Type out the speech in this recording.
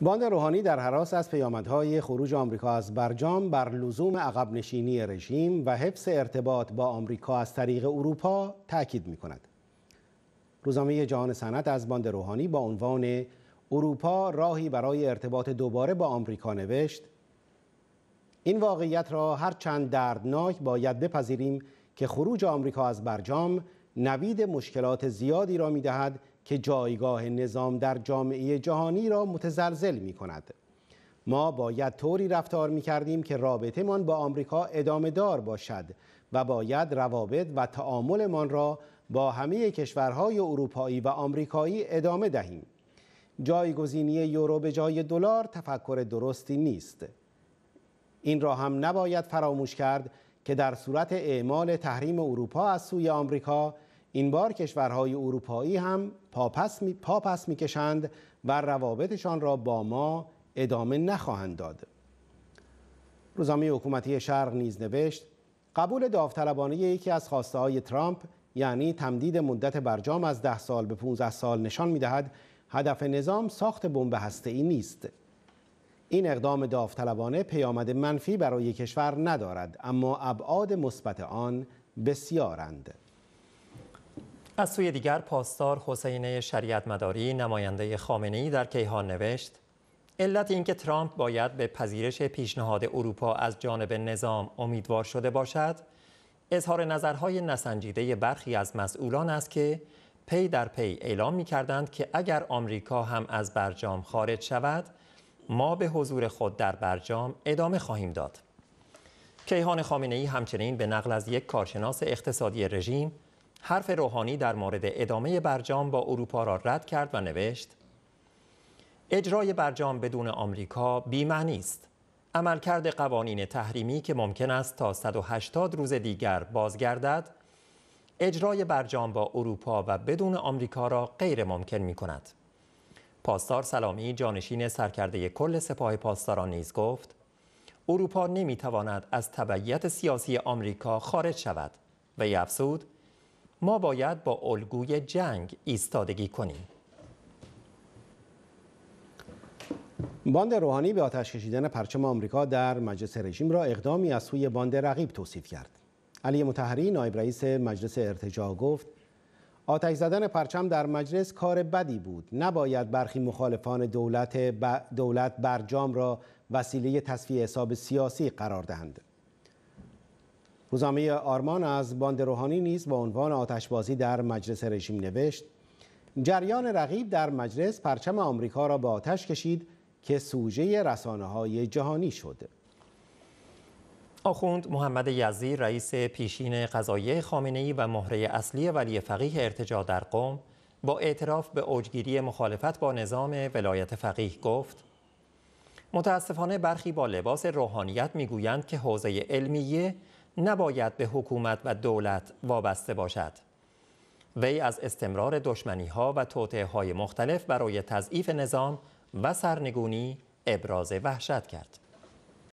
باند روحانی در حراس از پیامدهای خروج آمریکا از برجام بر لزوم عقب نشینی رژیم و حفظ ارتباط با آمریکا از طریق اروپا تاکید می کند. روزنامه جهان صنعت از باند روحانی با عنوان اروپا راهی برای ارتباط دوباره با آمریکا نوشت این واقعیت را هرچند دردناک باید بپذیریم که خروج آمریکا از برجام نوید مشکلات زیادی را می دهد که جایگاه نظام در جامعه جهانی را متزلزل می کند. ما باید طوری رفتار می کردیم که رابطمان با آمریکا ادامه دار باشد و باید روابط و تعاملمان را با همه کشورهای اروپایی و آمریکایی ادامه دهیم. جایگزینی یورو به جای دلار تفکر درستی نیست. این را هم نباید فراموش کرد که در صورت اعمال تحریم اروپا از سوی آمریکا این بار کشورهای اروپایی هم پاپس می، پاپس میکشند و روابطشان را با ما ادامه نخواهند داد. روزنامه حکومتی شرق نیز نوشت قبول داوطلبانه یکی از خواسته های ترامپ یعنی تمدید مدت برجام از ده سال به 15 سال نشان می دهد هدف نظام ساخت بمب ای نیست. این اقدام داوطلبانه پیامد منفی برای کشور ندارد اما ابعاد مثبت آن بسیارند. از سوی دیگر پاسدار حسین شریعت مداری نماینده خامنه ای در کیهان نوشت علت اینکه ترامپ باید به پذیرش پیشنهاد اروپا از جانب نظام امیدوار شده باشد اظهار نظرهای نسنجیده برخی از مسئولان است که پی در پی اعلام می کردند که اگر آمریکا هم از برجام خارج شود ما به حضور خود در برجام ادامه خواهیم داد کیهان خامنه ای همچنین به نقل از یک کارشناس اقتصادی رژیم حرف روحانی در مورد ادامه برجام با اروپا را رد کرد و نوشت اجرای برجام بدون آمریکا بیمعنی است عملکرد قوانین تحریمی که ممکن است تا 180 روز دیگر بازگردد اجرای برجام با اروپا و بدون آمریکا را غیر ممکن می کند. پاسدار سلامی جانشین سرکرده کل سپاه پاسداران نیز گفت اروپا نمی تواند از تبعیت سیاسی آمریکا خارج شود و افزود ما باید با الگوی جنگ ایستادگی کنیم باند روحانی به آتش کشیدن پرچم آمریکا در مجلس رژیم را اقدامی از سوی باند رقیب توصیف کرد علی متحری نایب رئیس مجلس ارتجاع گفت آتش زدن پرچم در مجلس کار بدی بود نباید برخی مخالفان دولت, دولت برجام را وسیله تصفیه حساب سیاسی قرار دهند روزنامه آرمان از باند روحانی نیز با عنوان آتشبازی در مجلس رژیم نوشت جریان رقیب در مجلس پرچم آمریکا را به آتش کشید که سوژه رسانه های جهانی شد آخوند محمد یزدی رئیس پیشین قضایه خامنه‌ای و مهره اصلی ولی فقیه ارتجا در قوم با اعتراف به اوجگیری مخالفت با نظام ولایت فقیه گفت متاسفانه برخی با لباس روحانیت میگویند که حوزه علمیه نباید به حکومت و دولت وابسته باشد. وی از استمرار دشمنی ها و توطعه های مختلف برای تضعیف نظام و سرنگونی ابراز وحشت کرد.